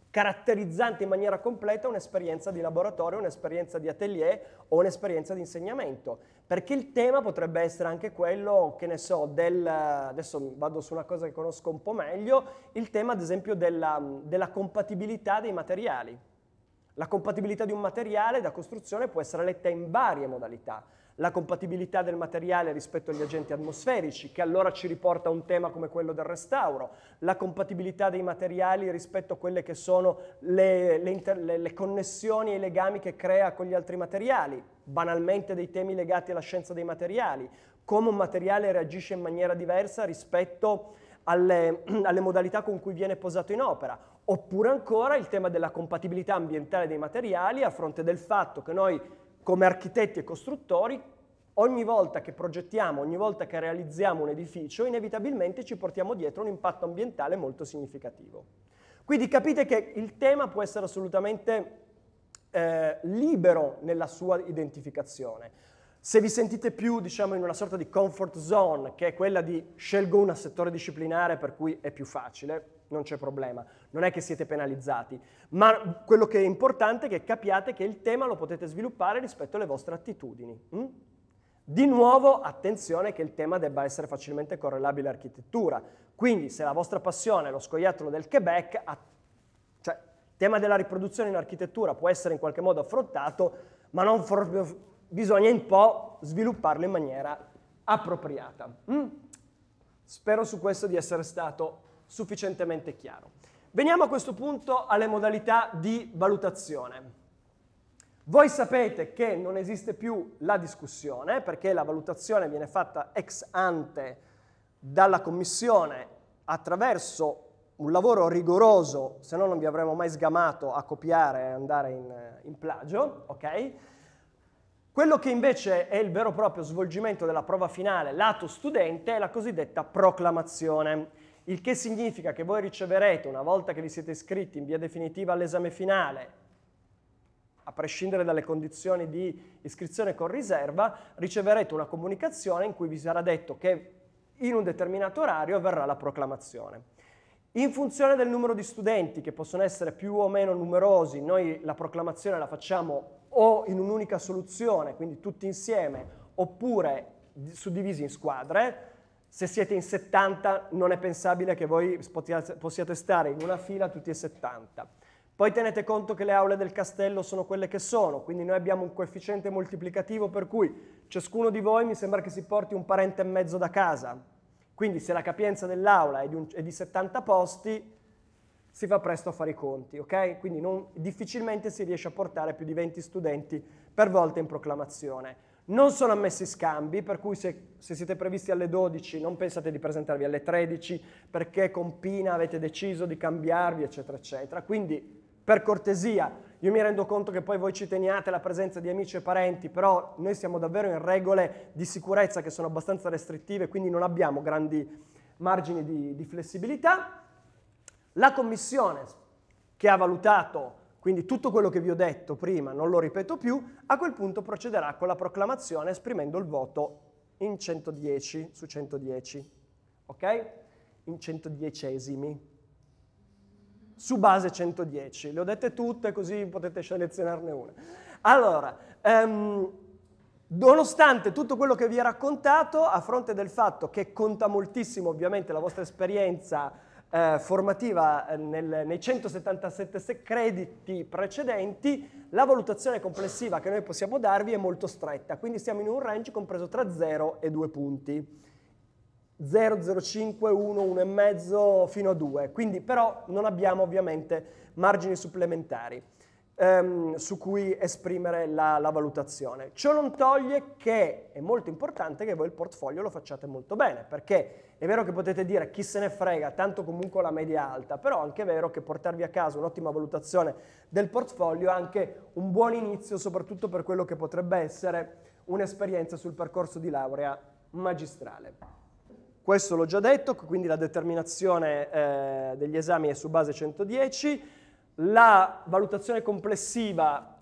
caratterizzante in maniera completa un'esperienza di laboratorio, un'esperienza di atelier o un'esperienza di insegnamento. Perché il tema potrebbe essere anche quello, che ne so, del... adesso vado su una cosa che conosco un po' meglio, il tema ad esempio della, della compatibilità dei materiali. La compatibilità di un materiale da costruzione può essere letta in varie modalità la compatibilità del materiale rispetto agli agenti atmosferici, che allora ci riporta a un tema come quello del restauro, la compatibilità dei materiali rispetto a quelle che sono le, le, inter, le, le connessioni e i legami che crea con gli altri materiali, banalmente dei temi legati alla scienza dei materiali, come un materiale reagisce in maniera diversa rispetto alle, alle, modalità con cui viene posato in opera, oppure ancora il tema della compatibilità ambientale dei materiali a fronte del fatto che noi come architetti e costruttori, ogni volta che progettiamo, ogni volta che realizziamo un edificio, inevitabilmente ci portiamo dietro un impatto ambientale molto significativo. Quindi capite che il tema può essere assolutamente eh, libero nella sua identificazione. Se vi sentite più, diciamo, in una sorta di comfort zone, che è quella di scelgo un settore disciplinare per cui è più facile, non c'è problema, non è che siete penalizzati, ma quello che è importante è che capiate che il tema lo potete sviluppare rispetto alle vostre attitudini. Mm? Di nuovo, attenzione che il tema debba essere facilmente correlabile all'architettura, quindi se la vostra passione è lo scoiattolo del Quebec, cioè il tema della riproduzione in architettura può essere in qualche modo affrontato, ma bisogna un po' svilupparlo in maniera appropriata. Mm? Spero su questo di essere stato sufficientemente chiaro. Veniamo a questo punto alle modalità di valutazione. Voi sapete che non esiste più la discussione perché la valutazione viene fatta ex ante dalla Commissione attraverso un lavoro rigoroso, se no non vi avremmo mai sgamato a copiare e andare in, in plagio, ok? Quello che invece è il vero e proprio svolgimento della prova finale lato studente è la cosiddetta proclamazione il che significa che voi riceverete, una volta che vi siete iscritti in via definitiva all'esame finale, a prescindere dalle condizioni di iscrizione con riserva, riceverete una comunicazione in cui vi sarà detto che in un determinato orario avverrà la proclamazione. In funzione del numero di studenti, che possono essere più o meno numerosi, noi la proclamazione la facciamo o in un'unica soluzione, quindi tutti insieme, oppure suddivisi in squadre, se siete in 70 non è pensabile che voi possiate stare in una fila tutti e 70. Poi tenete conto che le aule del castello sono quelle che sono, quindi noi abbiamo un coefficiente moltiplicativo per cui ciascuno di voi mi sembra che si porti un parente e mezzo da casa. Quindi se la capienza dell'aula è, è di, 70 posti, si fa presto a fare i conti, ok? Quindi non, difficilmente si riesce a portare più di 20 studenti per volta in proclamazione. Non sono ammessi scambi, per cui se, se, siete previsti alle 12 non pensate di presentarvi alle 13 perché con Pina avete deciso di cambiarvi, eccetera, eccetera. Quindi, per cortesia, io mi rendo conto che poi voi ci teniate alla presenza di amici e parenti, però noi siamo davvero in regole di sicurezza che sono abbastanza restrittive, quindi non abbiamo grandi margini di, di flessibilità. La Commissione che ha valutato quindi tutto quello che vi ho detto prima non lo ripeto più, a quel punto procederà con la proclamazione esprimendo il voto in 110 su 110, ok? In 110esimi, su base 110. Le ho dette tutte così potete selezionarne una. Allora, um, Nonostante tutto quello che vi ho raccontato, a fronte del fatto che conta moltissimo ovviamente la vostra esperienza eh, formativa eh, nel, nei 177 crediti precedenti, la valutazione complessiva che noi possiamo darvi è molto stretta, quindi siamo in un range compreso tra 0 e 2 punti. 0, 0, 5, 1, 1,5 fino a 2, quindi però non abbiamo ovviamente margini supplementari ehm, su cui esprimere la, la valutazione. Ciò non toglie che è molto importante che voi il portfolio lo facciate molto bene, perché è vero che potete dire chi se ne frega, tanto comunque la media alta, però anche è anche vero che portarvi a casa un'ottima valutazione del portfolio è anche un buon inizio, soprattutto per quello che potrebbe essere un'esperienza sul percorso di laurea magistrale. Questo l'ho già detto, quindi la determinazione eh, degli esami è su base 110. La valutazione complessiva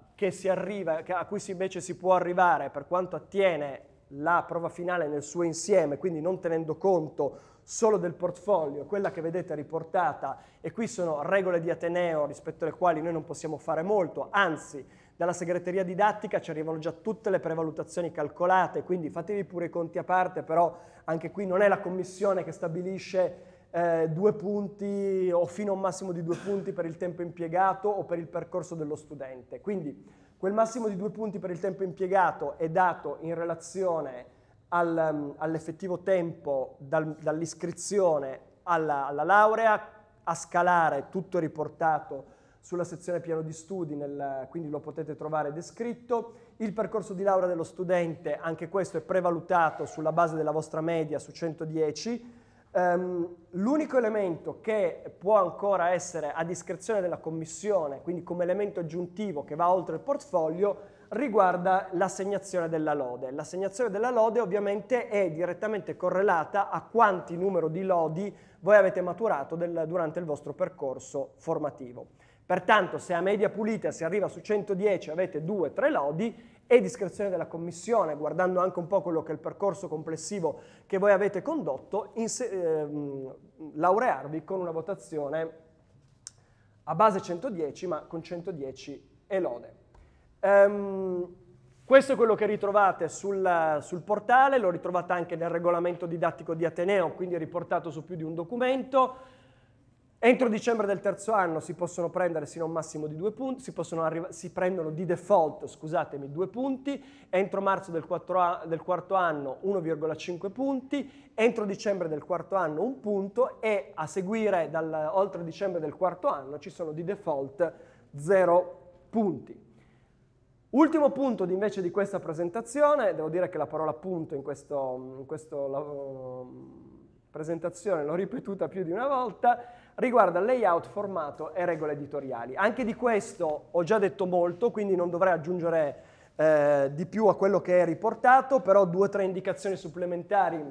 arriva, a cui invece si può arrivare per quanto attiene la prova finale nel suo insieme, quindi non tenendo conto solo del portfolio, quella che vedete riportata, e qui sono regole di Ateneo rispetto alle quali noi non possiamo fare molto, anzi dalla segreteria didattica ci arrivano già tutte le prevalutazioni calcolate, quindi fatevi pure i conti a parte, però anche qui non è la commissione che stabilisce eh, due punti o fino a un massimo di due punti per il tempo impiegato o per il percorso dello studente. Quindi Quel massimo di due punti per il tempo impiegato è dato in relazione al, um, all'effettivo tempo dal, dall'iscrizione alla, alla, laurea, a scalare tutto riportato sulla sezione piano di studi, nel, quindi lo potete trovare descritto. Il percorso di laurea dello studente, anche questo è prevalutato sulla base della vostra media su 110, Um, l'unico elemento che può ancora essere a discrezione della Commissione, quindi come elemento aggiuntivo che va oltre il portfolio, riguarda l'assegnazione della lode. L'assegnazione della lode ovviamente è direttamente correlata a quanti numero di lodi voi avete maturato del, durante il vostro percorso formativo. Pertanto se a media pulita si arriva su 110 avete 2-3 lodi, e discrezione della Commissione, guardando anche un po' quello che è il percorso complessivo che voi avete condotto, ehm, laurearvi con una votazione a base 110 ma con 110 e lode. Um, questo è quello che ritrovate sul, sul, portale, lo ritrovate anche nel regolamento didattico di Ateneo, quindi riportato su più di un documento. Entro dicembre del terzo anno si possono prendere sino a un massimo di due punti, si, arriva- si prendono di default, scusatemi, due punti, entro marzo del, a- del, quarto anno 1,5 punti, entro dicembre del quarto anno un punto e a seguire dal, oltre dicembre del quarto anno ci sono di default 0 punti. Ultimo punto invece di questa presentazione, devo dire che la parola punto in questo, in questo la- presentazione l'ho ripetuta più di una volta, riguarda layout, formato e regole editoriali. Anche di questo ho già detto molto, quindi non dovrei aggiungere eh, di più a quello che è riportato, però due o tre indicazioni supplementari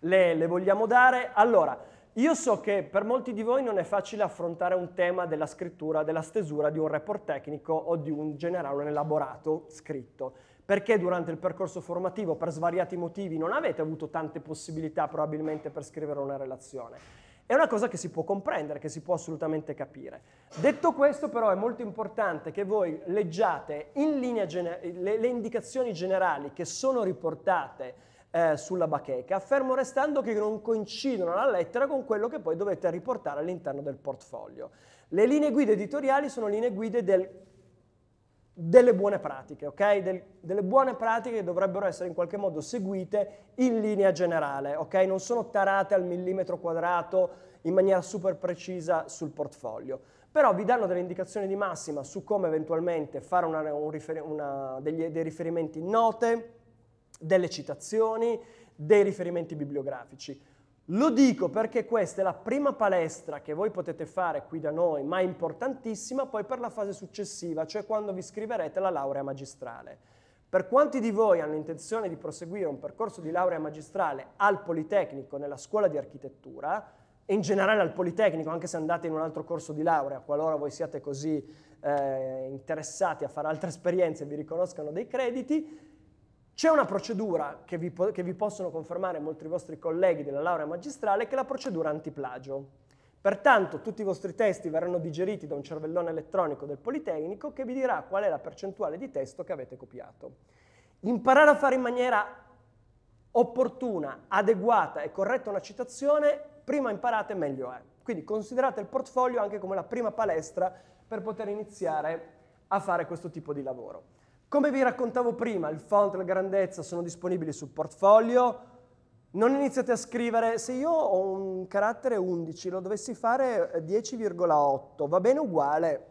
le, le vogliamo dare. Allora, io so che per molti di voi non è facile affrontare un tema della scrittura, della stesura di un report tecnico o di un generale un elaborato scritto, perché durante il percorso formativo per svariati motivi non avete avuto tante possibilità probabilmente per scrivere una relazione. È una cosa che si può comprendere, che si può assolutamente capire. Detto questo però è molto importante che voi leggiate in linea gener- le, le indicazioni generali che sono riportate eh, sulla bacheca, fermo restando che non coincidono alla lettera con quello che poi dovete riportare all'interno del portfolio. Le linee guida editoriali sono linee guida del delle buone pratiche, ok? Del, delle buone pratiche che dovrebbero essere in qualche modo seguite in linea generale, ok? Non sono tarate al millimetro quadrato in maniera super precisa sul portfolio, però vi danno delle indicazioni di massima su come eventualmente fare una, un rifer- una, degli, dei riferimenti in note, delle citazioni, dei riferimenti bibliografici. Lo dico perché questa è la prima palestra che voi potete fare qui da noi, ma è importantissima poi per la fase successiva, cioè quando vi scriverete la laurea magistrale. Per quanti di voi hanno intenzione di proseguire un percorso di laurea magistrale al Politecnico nella scuola di architettura, e in generale al Politecnico, anche se andate in un altro corso di laurea, qualora voi siate così eh, interessati a fare altre esperienze e vi riconoscano dei crediti, c'è una procedura che vi, che vi, possono confermare molti dei vostri colleghi della laurea magistrale che è la procedura antiplagio. Pertanto tutti i vostri testi verranno digeriti da un cervellone elettronico del Politecnico che vi dirà qual è la percentuale di testo che avete copiato. Imparare a fare in maniera opportuna, adeguata e corretta una citazione, prima imparate meglio è. Quindi considerate il portfolio anche come la prima palestra per poter iniziare a fare questo tipo di lavoro. Come vi raccontavo prima, il font, e la grandezza sono disponibili sul portfolio. Non iniziate a scrivere, se io ho un carattere 11, lo dovessi fare 10,8, eh, va bene uguale?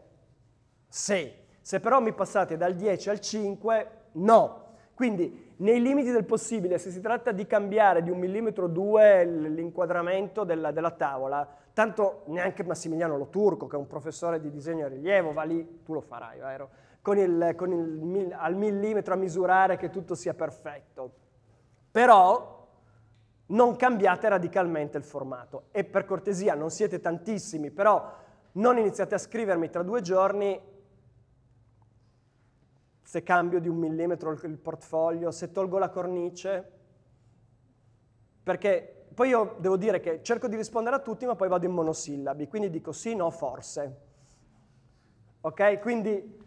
Sì. Se però mi passate dal 10 al 5, no. Quindi, nei limiti del possibile, se si tratta di cambiare di un millimetro o due l'inquadramento della, della tavola, tanto neanche Massimiliano Loturco, che è un professore di disegno a rilievo, va lì, tu lo farai, vero? con il, con il, al millimetro a misurare che tutto sia perfetto. Però non cambiate radicalmente il formato e per cortesia non siete tantissimi, però non iniziate a scrivermi tra due giorni se cambio di un millimetro il portfolio, se tolgo la cornice, perché poi io devo dire che cerco di rispondere a tutti ma poi vado in monosillabi, quindi dico sì, no, forse. Ok? Quindi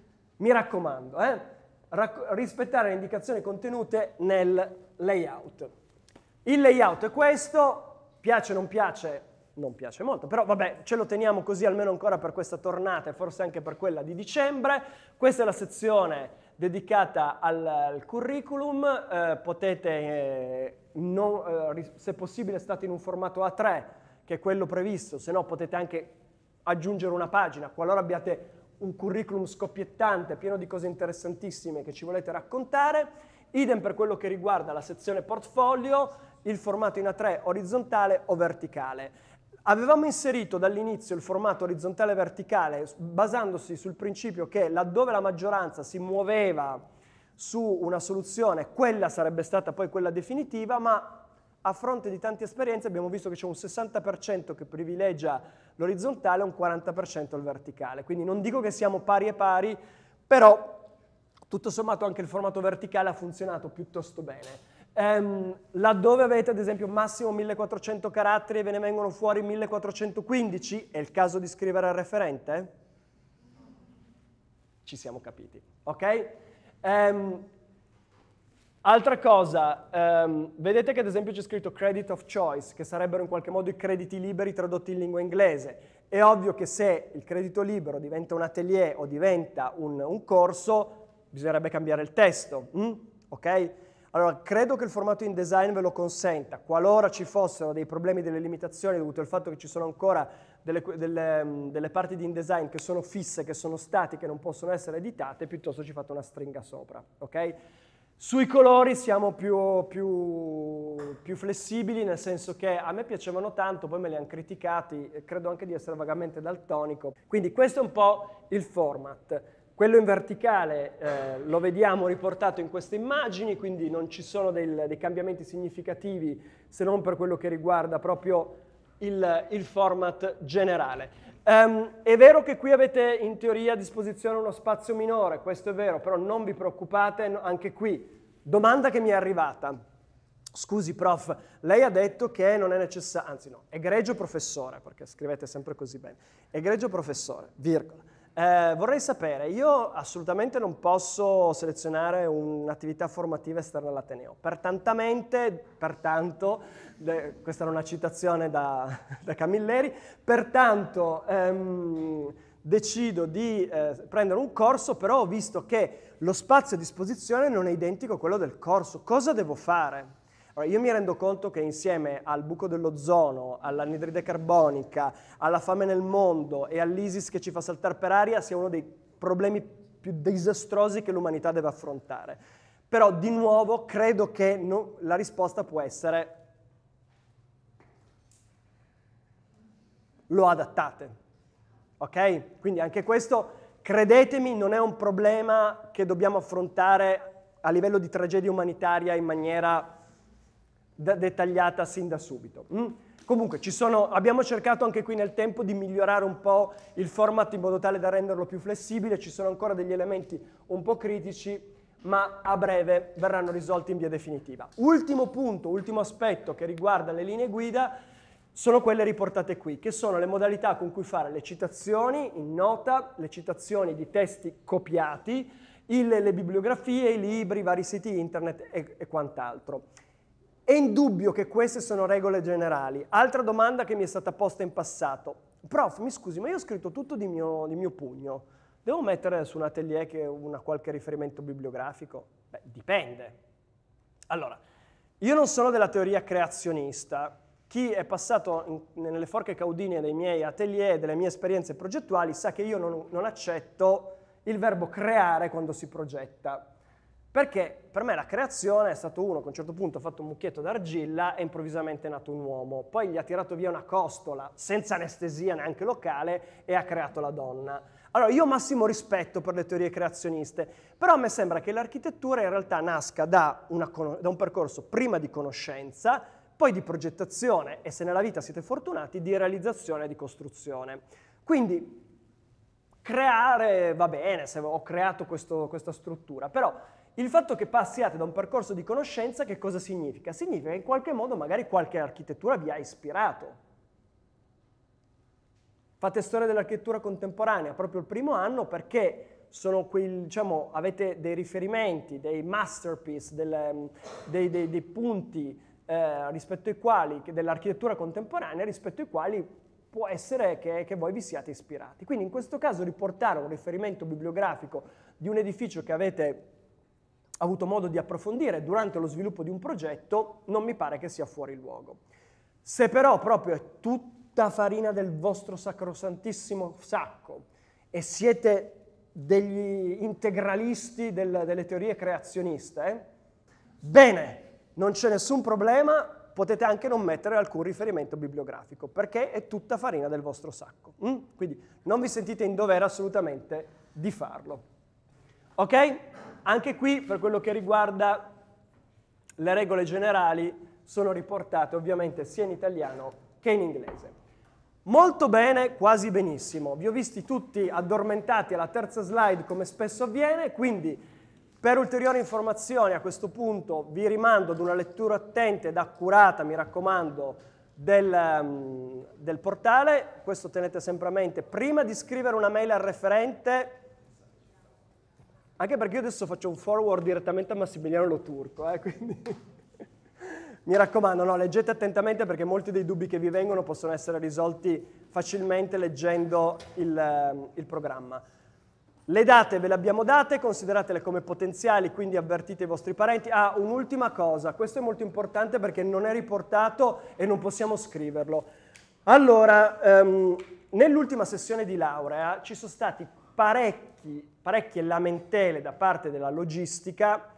mi raccomando, eh? Rac- rispettare le indicazioni contenute nel layout. Il layout è questo, piace o non piace, non piace molto, però vabbè, ce lo teniamo così almeno ancora per questa tornata e forse anche per quella di dicembre. Questa è la sezione dedicata al, al curriculum, eh, potete, eh, non, eh, se possibile, state in un formato A3, che è quello previsto, se no potete anche aggiungere una pagina, qualora abbiate un curriculum scoppiettante, pieno di cose interessantissime che ci volete raccontare. Idem per quello che riguarda la sezione portfolio, il formato in A3 orizzontale o verticale. Avevamo inserito dall'inizio il formato orizzontale e verticale basandosi sul principio che laddove la maggioranza si muoveva su una soluzione, quella sarebbe stata poi quella definitiva, ma a fronte di tante esperienze abbiamo visto che c'è un 60% che privilegia l'orizzontale e un 40% il verticale. Quindi non dico che siamo pari e pari, però tutto sommato anche il formato verticale ha funzionato piuttosto bene. Um, laddove avete ad esempio massimo 1400 caratteri e ve ne vengono fuori 1415, è il caso di scrivere al referente? Ci siamo capiti, ok? Um, Altra cosa, um, vedete che ad esempio c'è scritto credit of choice, che sarebbero in qualche modo i crediti liberi tradotti in lingua inglese. È ovvio che se il credito libero diventa un atelier o diventa un, un corso, bisognerebbe cambiare il testo, mm? ok? Allora, credo che il formato InDesign ve lo consenta. Qualora ci fossero dei problemi, delle limitazioni dovute al fatto che ci sono ancora delle, delle, mm, delle parti di InDesign che sono fisse, che sono statiche, non possono essere editate, piuttosto ci fate una stringa sopra, ok? Sui colori siamo più, più, più, flessibili, nel senso che a me piacevano tanto, poi me li hanno criticati, credo anche di essere vagamente daltonico. Quindi questo è un po' il format. Quello in verticale eh, lo vediamo riportato in queste immagini, quindi non ci sono del, dei cambiamenti significativi se non per quello che riguarda proprio il, il format generale. Um, è vero che qui avete in teoria a disposizione uno spazio minore, questo è vero, però non vi preoccupate anche qui. Domanda che mi è arrivata. Scusi prof, lei ha detto che non è necessario, anzi no, egregio professore, perché scrivete sempre così bene, egregio professore, virgola. Eh, vorrei sapere, io assolutamente non posso selezionare un'attività formativa esterna all'Ateneo, pertantamente, pertanto, de, questa era una citazione da, da Camilleri, pertanto ehm, decido di eh, prendere un corso, però ho visto che lo spazio a disposizione non è identico a quello del corso, cosa devo fare? Allora, io mi rendo conto che insieme al buco dell'ozono, all'anidride carbonica, alla fame nel mondo e all'ISIS che ci fa saltare per aria sia uno dei problemi più disastrosi che l'umanità deve affrontare. Però di nuovo credo che no, la risposta può essere lo adattate. Ok? Quindi anche questo, credetemi, non è un problema che dobbiamo affrontare a livello di tragedia umanitaria in maniera da dettagliata sin da subito. Mm? Comunque sono, abbiamo cercato anche qui nel tempo di migliorare un po' il format in modo tale da renderlo più flessibile, ci sono ancora degli elementi un po' critici, ma a breve verranno risolti in via definitiva. Ultimo punto, ultimo aspetto che riguarda le linee guida sono quelle riportate qui, che sono le modalità con cui fare le citazioni in nota, le citazioni di testi copiati, il, le bibliografie, i libri, i vari siti internet e, e quant'altro. È indubbio che queste sono regole generali. Altra domanda che mi è stata posta in passato. Prof, mi scusi, ma io ho scritto tutto di mio, di mio pugno. Devo mettere su un atelier che una qualche riferimento bibliografico? Beh, dipende. Allora, io non sono della teoria creazionista. Chi è passato in, nelle forche caudine dei miei atelier delle mie esperienze progettuali sa che io non, non accetto il verbo creare quando si progetta perché per me la creazione è stato uno che a un certo punto ha fatto un mucchietto d'argilla e improvvisamente è nato un uomo, poi gli ha tirato via una costola senza anestesia neanche locale e ha creato la donna. Allora, io ho massimo rispetto per le teorie creazioniste, però a me sembra che l'architettura in realtà nasca da, una, da un percorso prima di conoscenza, poi di progettazione e se nella vita siete fortunati di realizzazione e di costruzione. Quindi creare va bene se ho creato questo, questa struttura, però il fatto che passiate da un percorso di conoscenza che cosa significa? Significa che in qualche modo magari qualche architettura vi ha ispirato. Fate storia dell'architettura contemporanea proprio il primo anno perché quei, diciamo, avete dei riferimenti, dei masterpiece, delle, mm, dei, dei, dei, punti eh, rispetto ai quali, dell'architettura contemporanea rispetto ai quali può essere che, che voi vi siate ispirati. Quindi in questo caso riportare un riferimento bibliografico di un edificio che avete avuto modo di approfondire durante lo sviluppo di un progetto, non mi pare che sia fuori luogo. Se però proprio è tutta farina del vostro sacrosantissimo sacco e siete degli integralisti del, delle teorie creazioniste, eh, bene, non c'è nessun problema, potete anche non mettere alcun riferimento bibliografico, perché è tutta farina del vostro sacco. Mm? Quindi non vi sentite in dovere assolutamente di farlo. Ok? Anche qui, per quello che riguarda le regole generali, sono riportate ovviamente sia in italiano che in inglese. Molto bene, quasi benissimo. Vi ho visti tutti addormentati alla terza slide come spesso avviene, quindi per ulteriori informazioni a questo punto vi rimando ad una lettura attenta ed accurata, mi raccomando, del, mm, del portale. Questo tenete sempre a mente. Prima di scrivere una mail al referente anche perché io adesso faccio un forward direttamente a Massimiliano Lo Turco, eh, quindi mi raccomando, no, leggete attentamente perché molti dei dubbi che vi vengono possono essere risolti facilmente leggendo il, ehm, il programma. Le date ve le abbiamo date, consideratele come potenziali, quindi avvertite i vostri parenti. Ah, un'ultima cosa, questo è molto importante perché non è riportato e non possiamo scriverlo. Allora, um, nell'ultima sessione di laurea ci sono stati parecchi parecchi, parecchie lamentele da parte della logistica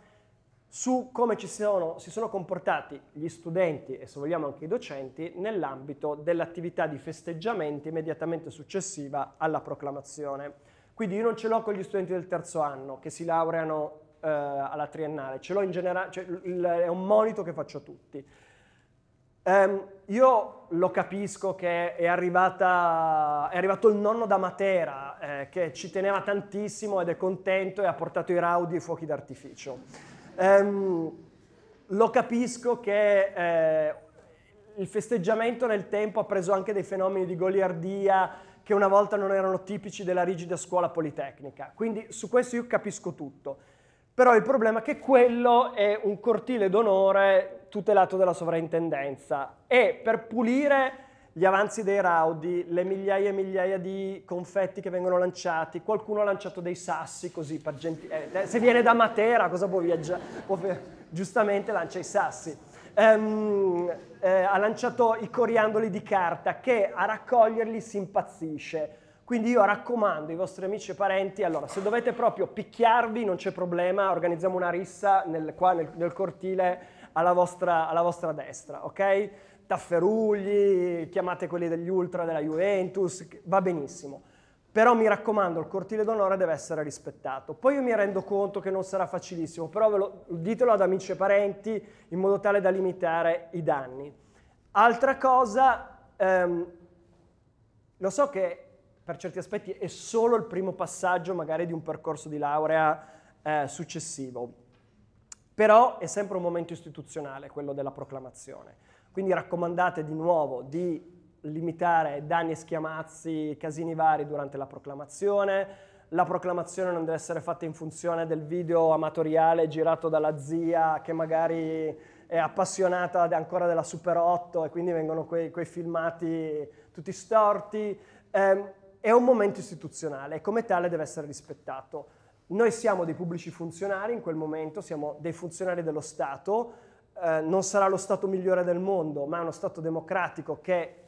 su come sono, si sono comportati gli studenti e se vogliamo anche i docenti nell'ambito dell'attività di festeggiamento immediatamente successiva alla proclamazione. Quindi io non ce l'ho con gli studenti del terzo anno che si laureano eh, alla triennale, ce l'ho in generale, cioè, è un monito che faccio a tutti. Um, io lo capisco che è, arrivata, è, arrivato il nonno da Matera eh, che ci teneva tantissimo ed è contento e ha portato i raudi e i fuochi d'artificio. Um, lo capisco che eh, il festeggiamento nel tempo ha preso anche dei fenomeni di goliardia che una volta non erano tipici della rigida scuola politecnica. Quindi su questo io capisco tutto. Però il problema è che quello è un cortile d'onore tutelato dalla sovrintendenza e per pulire gli avanzi dei raudi, le migliaia e migliaia di confetti che vengono lanciati, qualcuno ha lanciato dei sassi così per genti- eh, eh se viene da Matera cosa può viaggiare? giustamente lancia i sassi. Um, eh, ha lanciato i coriandoli di carta che a raccoglierli si impazzisce. Quindi io raccomando ai vostri amici e parenti, allora se dovete proprio picchiarvi non c'è problema, organizziamo una rissa nel, qua nel, nel cortile alla vostra, alla vostra destra, ok? Tafferugli, chiamate quelli degli ultra della Juventus, va benissimo. Però mi raccomando, il cortile d'onore deve essere rispettato. Poi io mi rendo conto che non sarà facilissimo, però lo, ditelo ad amici e parenti in modo tale da limitare i danni. Altra cosa, ehm, lo so che per certi aspetti è solo il primo passaggio magari di un percorso di laurea eh, successivo, però è sempre un momento istituzionale quello della proclamazione. Quindi raccomandate di nuovo di limitare danni e schiamazzi, casini vari durante la proclamazione. La proclamazione non deve essere fatta in funzione del video amatoriale girato dalla zia che magari è appassionata ancora della Super 8 e quindi vengono quei, quei filmati tutti storti. Eh, è un momento istituzionale e come tale deve essere rispettato. Noi siamo dei pubblici funzionari in quel momento, siamo dei funzionari dello Stato, eh, non sarà lo Stato migliore del mondo, ma è uno Stato democratico che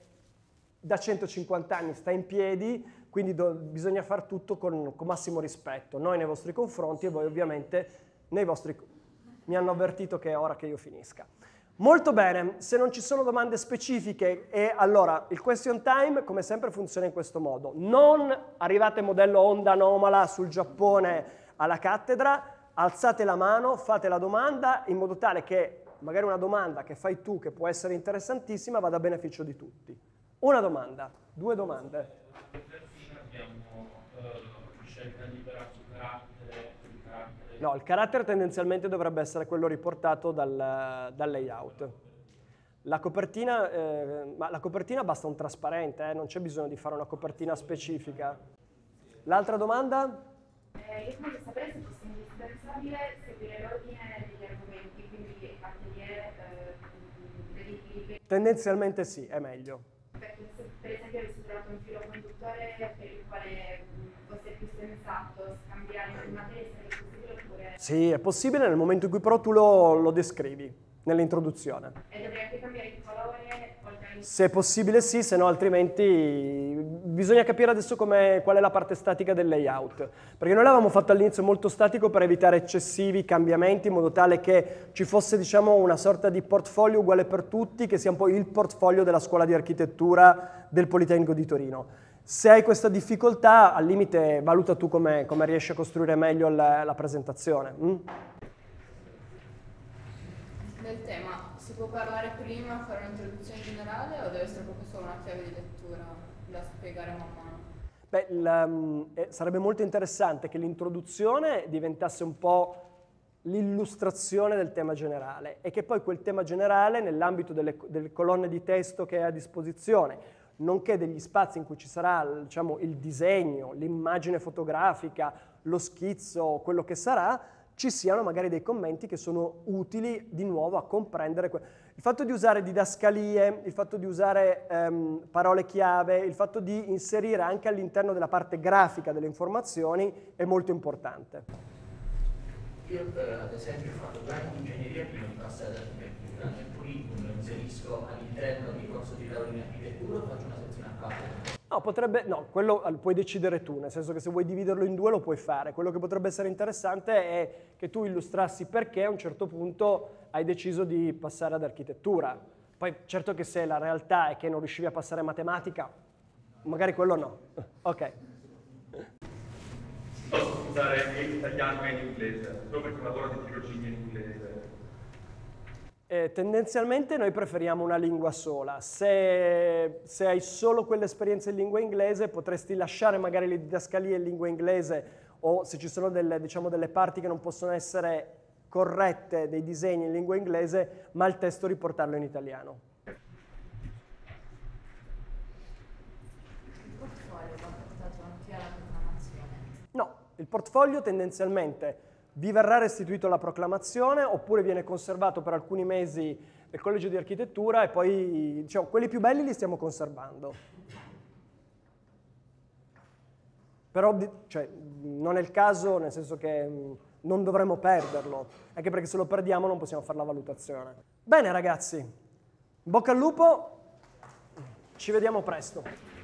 da 150 anni sta in piedi, quindi do, bisogna far tutto con, con, massimo rispetto, noi nei vostri confronti e voi ovviamente nei vostri... Mi hanno avvertito che è ora che io finisca. Molto bene, se non ci sono domande specifiche, e allora il question time come sempre funziona in questo modo. Non arrivate modello onda anomala sul Giappone alla cattedra, alzate la mano, fate la domanda in modo tale che magari una domanda che fai tu che può essere interessantissima vada a beneficio di tutti. Una domanda, due domande. Abbiamo eh, scelta di No, il carattere tendenzialmente dovrebbe essere quello riportato dal, dal layout. La copertina, eh, ma la copertina basta un trasparente, eh, non c'è bisogno di fare una copertina specifica. L'altra domanda? Eh, io voglio sapere se fosse indispensabile seguire l'ordine degli argomenti, quindi atelier, eh, Tendenzialmente sì, è meglio. Perché se per esempio avessi trovato un filo conduttore per il quale mm, fosse più sensato scambiare le tesi sì, è possibile nel momento in cui però tu lo, lo descrivi nell'introduzione. E dovrei anche cambiare il colore? Se è possibile sì, se no altrimenti bisogna capire adesso qual è la parte statica del layout. Perché noi l'avevamo fatto all'inizio molto statico per evitare eccessivi cambiamenti in modo tale che ci fosse diciamo, una sorta di portfolio uguale per tutti che sia un po' il portfolio della scuola di architettura del Politecnico di Torino. Se hai questa difficoltà, al limite valuta tu come, come riesci a costruire meglio la, la presentazione. Mm? Del tema, si può parlare prima, fare un'introduzione generale o deve essere proprio solo una chiave di lettura da spiegare man mano? Beh, la, ehm, eh, sarebbe molto interessante che l'introduzione diventasse un po' l'illustrazione del tema generale e che poi quel tema generale nell'ambito delle, delle colonne di testo che è a disposizione nonché degli spazi in cui ci sarà diciamo, il disegno, l'immagine fotografica, lo schizzo, quello che sarà, ci siano magari dei commenti che sono utili di nuovo a comprendere. il fatto di usare didascalie, il fatto di usare ehm, parole chiave, il fatto di inserire anche all'interno della parte grafica delle informazioni è molto importante. Io per, eh, ad esempio ho fatto l'ingegneria prima di passare da durante il curriculum lo inserisco all'interno di corso di laurea in architettura o faccio una sezione a parte? No, potrebbe, no, quello ah, puoi decidere tu, nel senso che se vuoi dividerlo in due lo puoi fare. Quello che potrebbe essere interessante è che tu illustrassi perché a un certo punto hai deciso di passare ad architettura. Poi certo che se la realtà è che non riuscivi a passare a matematica, magari quello no. Ok. Posso usare in italiano e in inglese? Dove perché lavoro di tirocinio in inglese. Eh, tendenzialmente noi preferiamo una lingua sola. Se, se hai solo quell'esperienza in lingua inglese potresti lasciare magari le didascalie in lingua inglese o se ci sono delle, diciamo, delle parti che non possono essere corrette dei disegni in lingua inglese, ma il testo riportarlo in italiano. Il portfolio va portato anche alla programmazione? No, il portfolio tendenzialmente vi verrà restituito la proclamazione oppure viene conservato per alcuni mesi nel collegio di architettura e poi diciamo, quelli più belli li stiamo conservando. Però cioè, non è il caso, nel senso che mm, non dovremmo perderlo, anche perché se lo perdiamo non possiamo fare la valutazione. Bene ragazzi, bocca al lupo, ci vediamo presto.